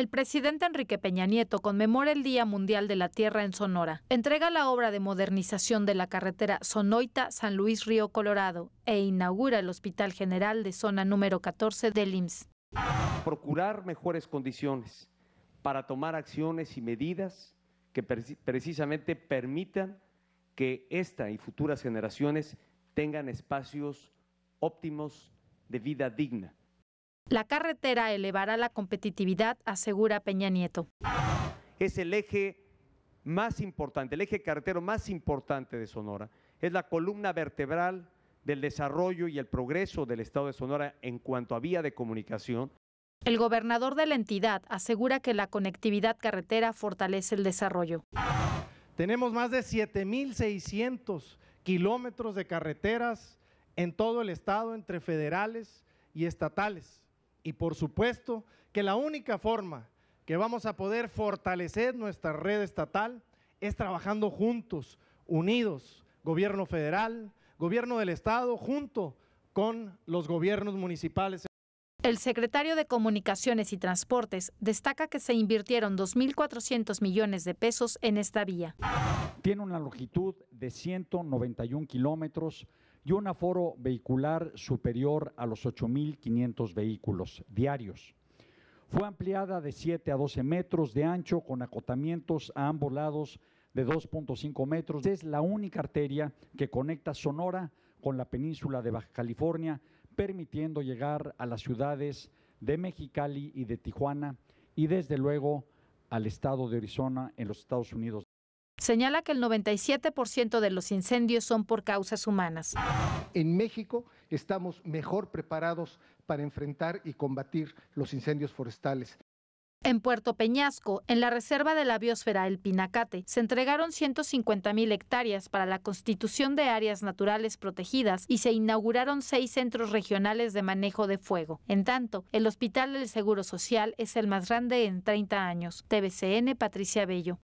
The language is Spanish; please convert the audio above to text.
El presidente Enrique Peña Nieto conmemora el Día Mundial de la Tierra en Sonora. Entrega la obra de modernización de la carretera Sonoita-San Luis Río Colorado e inaugura el Hospital General de Zona número 14 del IMSS. Procurar mejores condiciones para tomar acciones y medidas que precisamente permitan que esta y futuras generaciones tengan espacios óptimos de vida digna. La carretera elevará la competitividad, asegura Peña Nieto. Es el eje más importante, el eje carretero más importante de Sonora. Es la columna vertebral del desarrollo y el progreso del Estado de Sonora en cuanto a vía de comunicación. El gobernador de la entidad asegura que la conectividad carretera fortalece el desarrollo. Tenemos más de 7.600 kilómetros de carreteras en todo el estado entre federales y estatales. Y por supuesto que la única forma que vamos a poder fortalecer nuestra red estatal es trabajando juntos, unidos, gobierno federal, gobierno del Estado, junto con los gobiernos municipales. El secretario de Comunicaciones y Transportes destaca que se invirtieron 2.400 millones de pesos en esta vía. Tiene una longitud de 191 kilómetros y un aforo vehicular superior a los 8.500 vehículos diarios. Fue ampliada de 7 a 12 metros de ancho con acotamientos a ambos lados de 2.5 metros. Es la única arteria que conecta Sonora con la península de Baja California permitiendo llegar a las ciudades de Mexicali y de Tijuana y desde luego al estado de Arizona en los Estados Unidos. Señala que el 97% de los incendios son por causas humanas. En México estamos mejor preparados para enfrentar y combatir los incendios forestales. En Puerto Peñasco, en la Reserva de la Biosfera El Pinacate, se entregaron 150.000 hectáreas para la constitución de áreas naturales protegidas y se inauguraron seis centros regionales de manejo de fuego. En tanto, el Hospital del Seguro Social es el más grande en 30 años. TBCN, Patricia Bello.